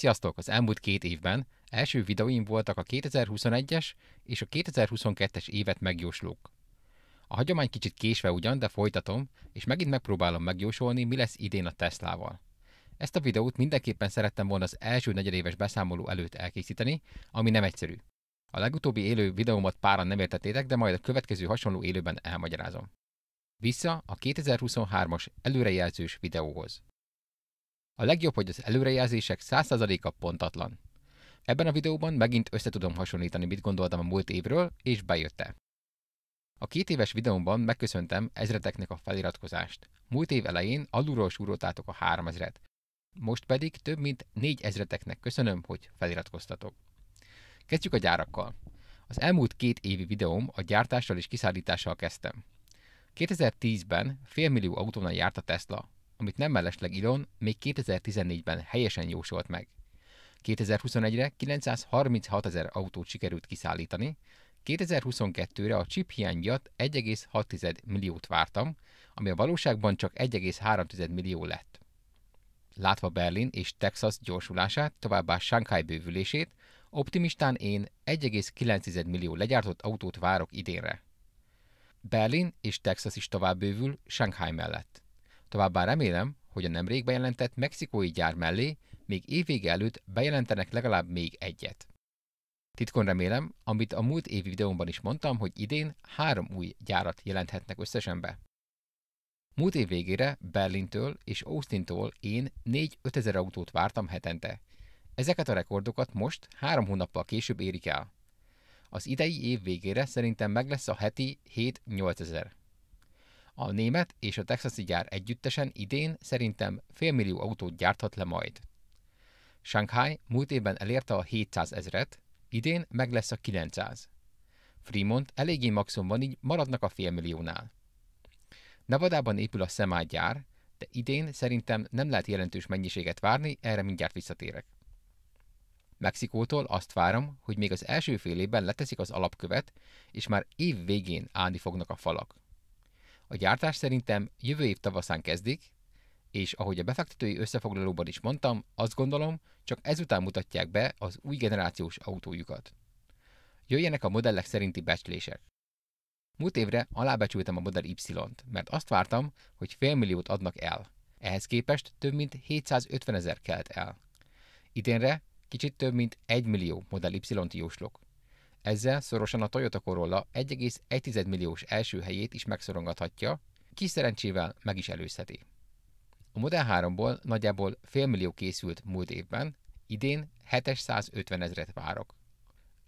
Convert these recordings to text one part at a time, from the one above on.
Sziasztok! Az elmúlt két évben első videóim voltak a 2021-es és a 2022-es évet megjóslók. A hagyomány kicsit késve ugyan, de folytatom, és megint megpróbálom megjósolni, mi lesz idén a Teslával. Ezt a videót mindenképpen szerettem volna az első negyedéves beszámoló előtt elkészíteni, ami nem egyszerű. A legutóbbi élő videómat páran nem értetétek, de majd a következő hasonló élőben elmagyarázom. Vissza a 2023-as előrejelzős videóhoz. A legjobb, hogy az előrejelzések 100%-a pontatlan. Ebben a videóban megint összetudom hasonlítani, mit gondoltam a múlt évről, és bejötte. A két éves videómban megköszöntem ezreteknek a feliratkozást. Múlt év elején alulról súrótátok a három et most pedig több mint négy ezreteknek köszönöm, hogy feliratkoztatok. Kezdjük a gyárakkal. Az elmúlt két évi videóm a gyártással és kiszállítással kezdtem. 2010-ben félmillió autónál járt a Tesla, amit nem mellesleg Elon még 2014-ben helyesen jósolt meg. 2021-re 936 ezer autót sikerült kiszállítani, 2022-re a chip hiány miatt 1,6 milliót vártam, ami a valóságban csak 1,3 millió lett. Látva Berlin és Texas gyorsulását, továbbá Shanghai bővülését, optimistán én 1,9 millió legyártott autót várok idénre. Berlin és Texas is tovább bővül Shanghai mellett. Továbbá remélem, hogy a nemrég bejelentett mexikói gyár mellé még évvége előtt bejelentenek legalább még egyet. Titkon remélem, amit a múlt évi videómban is mondtam, hogy idén három új gyárat jelenthetnek összesen be. Múlt év végére Berlintől és Austintól én 4-5 autót vártam hetente. Ezeket a rekordokat most három hónappal később érik el. Az idei év végére szerintem meg lesz a heti 7-8 ezer. A német és a texasi gyár együttesen idén szerintem félmillió autót gyárthat le majd. Shanghai múlt évben elérte a 700 ezret, idén meg lesz a 900. Fremont eléggé maximum van, így maradnak a félmilliónál. Nevadában épül a szemágyár, de idén szerintem nem lehet jelentős mennyiséget várni, erre mindjárt visszatérek. Mexikótól azt várom, hogy még az első fél évben leteszik az alapkövet, és már év végén állni fognak a falak. A gyártás szerintem jövő év tavaszán kezdik, és ahogy a befektetői összefoglalóban is mondtam, azt gondolom, csak ezután mutatják be az új generációs autójukat. Jöjjenek a modellek szerinti becslések. Múlt évre alábecsültem a Model Y-t, mert azt vártam, hogy félmilliót adnak el. Ehhez képest több mint 750 ezer kelt el. Idénre kicsit több mint 1 millió Model Y-t jóslok. Ezzel szorosan a Toyota Corolla 1,1 milliós első helyét is megszorongathatja, kis szerencsével meg is előzheti. A Model 3-ból nagyjából félmillió készült múlt évben, idén 750 ezret várok.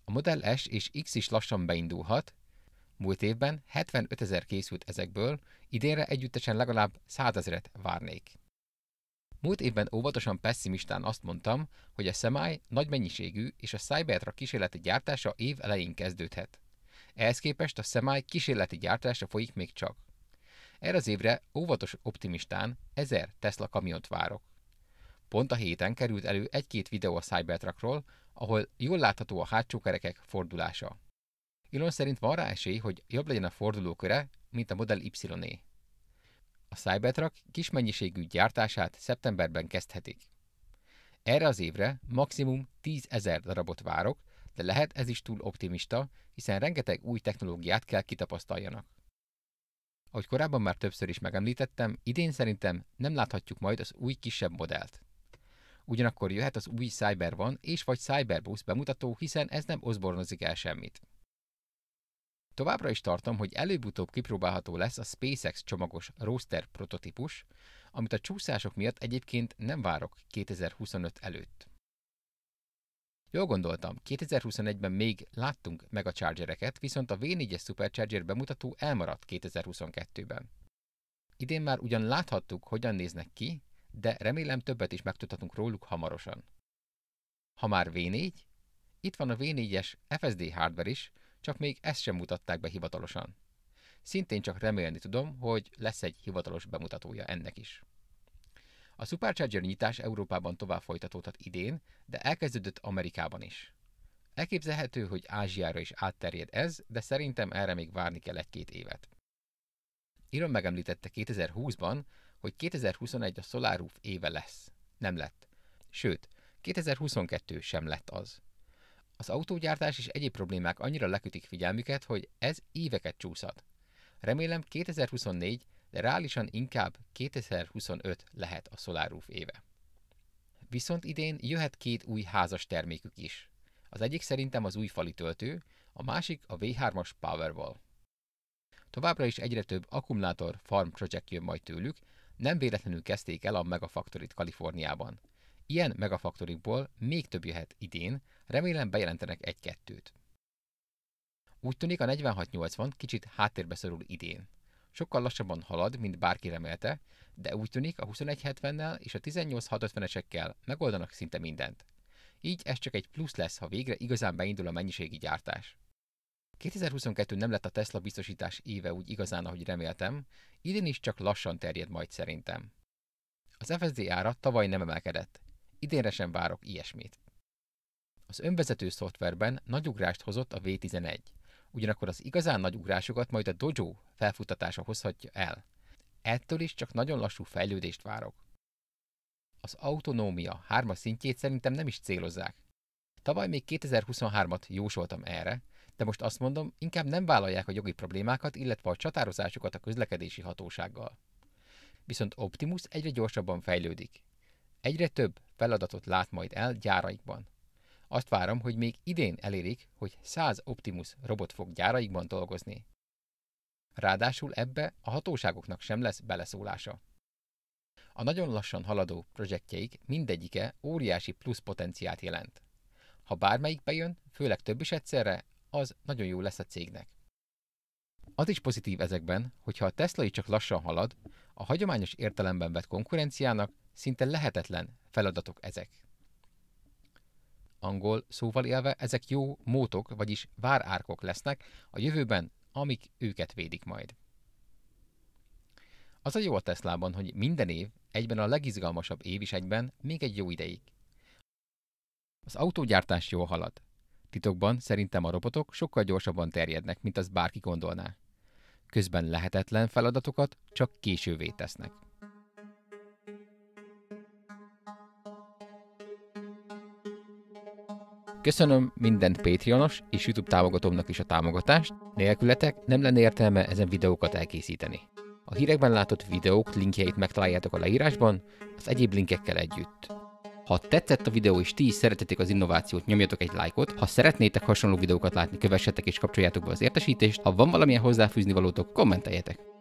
A Model S és X is lassan beindulhat, múlt évben 75 ezer készült ezekből, idénre együttesen legalább 100 ezeret várnék. Múlt évben óvatosan pessimistán azt mondtam, hogy a szemáj nagy mennyiségű és a Cybertruck kísérleti gyártása év elején kezdődhet. Ehhez képest a szemáj kísérleti gyártása folyik még csak. Erre az évre óvatos optimistán 1000 Tesla kamiont várok. Pont a héten került elő egy-két videó a Cybertruckról, ahol jól látható a hátsó kerekek fordulása. Elon szerint van rá esély, hogy jobb legyen a fordulóköre, mint a Model Y-é. Cybertruck kis mennyiségű gyártását szeptemberben kezdhetik. Erre az évre maximum 10 ezer darabot várok, de lehet ez is túl optimista, hiszen rengeteg új technológiát kell kitapasztaljanak. Ahogy korábban már többször is megemlítettem, idén szerintem nem láthatjuk majd az új kisebb modellt. Ugyanakkor jöhet az új Cyber és vagy Cyberbus bemutató, hiszen ez nem oszbornozik el semmit. Továbbra is tartom, hogy előbb-utóbb kipróbálható lesz a SpaceX csomagos roster prototípus, amit a csúszások miatt egyébként nem várok 2025 előtt. Jól gondoltam, 2021-ben még láttunk meg a Chargereket, viszont a V4-es Supercharger bemutató elmaradt 2022-ben. Idén már ugyan láthattuk, hogyan néznek ki, de remélem többet is megtudhatunk róluk hamarosan. Ha már V4, itt van a V4-es FSD hardware is, csak még ezt sem mutatták be hivatalosan. Szintén csak remélni tudom, hogy lesz egy hivatalos bemutatója ennek is. A Supercharger nyitás Európában tovább folytatódhat idén, de elkezdődött Amerikában is. Elképzelhető, hogy Ázsiára is átterjed ez, de szerintem erre még várni kell egy-két évet. Iron megemlítette 2020-ban, hogy 2021 a Roof éve lesz. Nem lett. Sőt, 2022 sem lett az. Az autógyártás és egyéb problémák annyira lekötik figyelmüket, hogy ez éveket csúszhat. Remélem 2024, de reálisan inkább 2025 lehet a SolarRoof éve. Viszont idén jöhet két új házas termékük is. Az egyik szerintem az új fali töltő, a másik a V3-as Powerwall. Továbbra is egyre több akkumulátor farm project jön majd tőlük, nem véletlenül kezdték el a Megafaktorit Kaliforniában – Ilyen megafaktorikból még több jöhet idén, remélem bejelentenek egy-kettőt. Úgy tűnik a 4680 kicsit háttérbe szorul idén. Sokkal lassabban halad, mint bárki remélte, de úgy tűnik a 2170-nel és a 18650-esekkel megoldanak szinte mindent. Így ez csak egy plusz lesz, ha végre igazán beindul a mennyiségi gyártás. 2022 nem lett a Tesla biztosítás éve úgy igazán, ahogy reméltem, idén is csak lassan terjed majd szerintem. Az FSD ára tavaly nem emelkedett, idénre sem várok ilyesmit. Az önvezető szoftverben nagy ugrást hozott a V11, ugyanakkor az igazán nagy ugrásokat majd a Dojo felfuttatása hozhatja el. Ettől is csak nagyon lassú fejlődést várok. Az autonómia hármas szintjét szerintem nem is célozzák. Tavaly még 2023-at jósoltam erre, de most azt mondom, inkább nem vállalják a jogi problémákat, illetve a csatározásokat a közlekedési hatósággal. Viszont Optimus egyre gyorsabban fejlődik. Egyre több feladatot lát majd el gyáraikban. Azt várom, hogy még idén elérik, hogy 100 Optimus robot fog gyáraikban dolgozni. Ráadásul ebbe a hatóságoknak sem lesz beleszólása. A nagyon lassan haladó projektjeik mindegyike óriási plusz potenciált jelent. Ha bármelyik bejön, főleg több is egyszerre, az nagyon jó lesz a cégnek. Az is pozitív ezekben, hogyha a Tesla is csak lassan halad, a hagyományos értelemben vett konkurenciának szinte lehetetlen feladatok ezek. Angol szóval élve ezek jó mótok, vagyis várárkok lesznek a jövőben, amik őket védik majd. Az a jó a Teslában, hogy minden év, egyben a legizgalmasabb év is egyben, még egy jó ideig. Az autógyártás jól halad. Titokban szerintem a robotok sokkal gyorsabban terjednek, mint az bárki gondolná közben lehetetlen feladatokat csak késővé tesznek. Köszönöm minden Patreonos és YouTube támogatómnak is a támogatást, nélkületek nem lenne értelme ezen videókat elkészíteni. A hírekben látott videók linkjeit megtaláljátok a leírásban, az egyéb linkekkel együtt. Ha tetszett a videó és ti is szeretetek az innovációt, nyomjatok egy lájkot. Ha szeretnétek hasonló videókat látni, kövessetek és kapcsoljátok be az értesítést. Ha van valamilyen hozzáfűzni valótok, kommenteljetek.